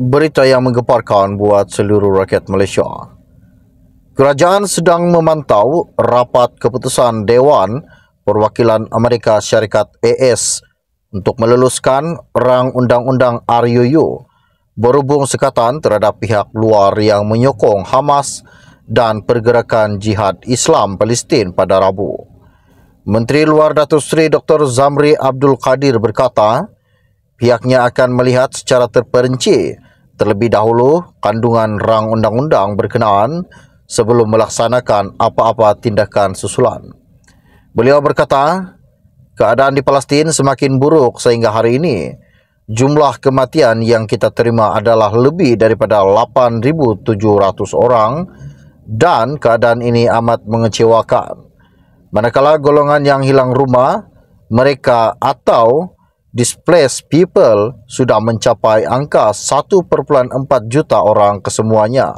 berita yang menggemparkan buat seluruh rakyat Malaysia. Kerajaan sedang memantau rapat keputusan Dewan Perwakilan Amerika Syarikat AS untuk meluluskan rang undang-undang RUU berhubung sekatan terhadap pihak luar yang menyokong Hamas dan pergerakan jihad Islam Palestin pada Rabu. Menteri Luar Datuk Seri Dr. Zamri Abdul Kadir berkata, pihaknya akan melihat secara terperinci terlebih dahulu kandungan rang undang-undang berkenaan sebelum melaksanakan apa-apa tindakan susulan. Beliau berkata, keadaan di Palestin semakin buruk sehingga hari ini jumlah kematian yang kita terima adalah lebih daripada 8,700 orang dan keadaan ini amat mengecewakan. Manakala golongan yang hilang rumah, mereka atau displaced people sudah mencapai angka 1.4 juta orang kesemuanya.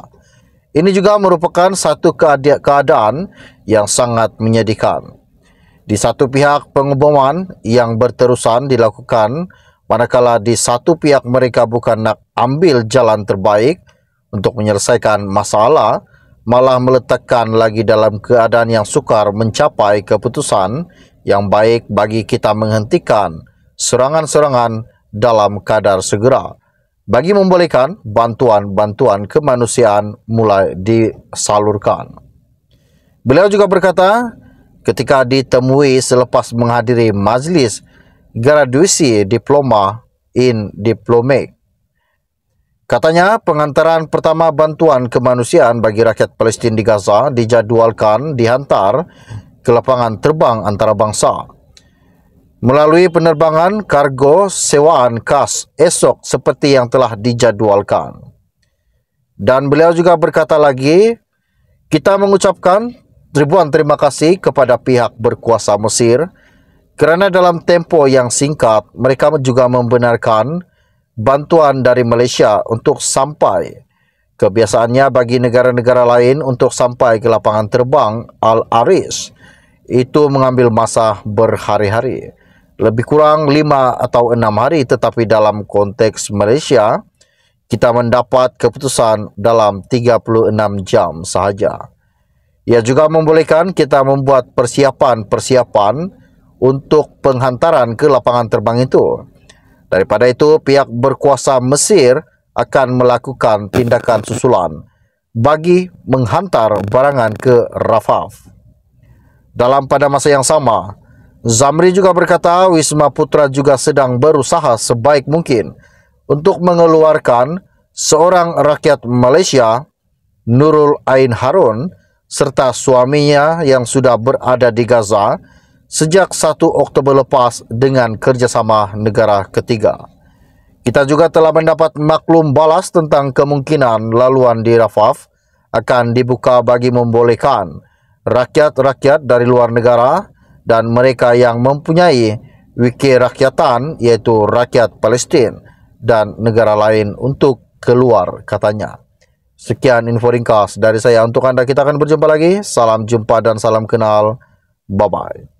Ini juga merupakan satu keadaan yang sangat menyedihkan. Di satu pihak pengeboman yang berterusan dilakukan, manakala di satu pihak mereka bukan nak ambil jalan terbaik untuk menyelesaikan masalah, malah meletakkan lagi dalam keadaan yang sukar mencapai keputusan yang baik bagi kita menghentikan serangan-serangan dalam kadar segera bagi membolehkan bantuan-bantuan kemanusiaan mulai disalurkan. Beliau juga berkata, ketika ditemui selepas menghadiri majlis graduasi diploma in diplomat. Katanya, pengantaran pertama bantuan kemanusiaan bagi rakyat Palestin di Gaza dijadualkan dihantar ke lapangan terbang antarabangsa melalui penerbangan kargo sewaan khas esok seperti yang telah dijadualkan. Dan beliau juga berkata lagi, kita mengucapkan ribuan terima kasih kepada pihak berkuasa Mesir kerana dalam tempo yang singkat mereka juga membenarkan bantuan dari Malaysia untuk sampai. Kebiasaannya bagi negara-negara lain untuk sampai ke lapangan terbang Al-Aris itu mengambil masa berhari-hari lebih kurang 5 atau 6 hari tetapi dalam konteks Malaysia kita mendapat keputusan dalam 36 jam sahaja. Ia juga membolehkan kita membuat persiapan-persiapan untuk penghantaran ke lapangan terbang itu. Daripada itu, pihak berkuasa Mesir akan melakukan tindakan susulan bagi menghantar barangan ke Rafah. Dalam pada masa yang sama, Zamri juga berkata Wisma Putra juga sedang berusaha sebaik mungkin untuk mengeluarkan seorang rakyat Malaysia, Nurul Ain Harun, serta suaminya yang sudah berada di Gaza sejak 1 Oktober lepas dengan kerjasama negara ketiga. Kita juga telah mendapat maklum balas tentang kemungkinan laluan di Rafaf akan dibuka bagi membolehkan rakyat-rakyat dari luar negara, dan mereka yang mempunyai wikir rakyatan iaitu rakyat Palestin dan negara lain untuk keluar katanya. Sekian info ringkas dari saya untuk anda. Kita akan berjumpa lagi. Salam jumpa dan salam kenal. Bye-bye.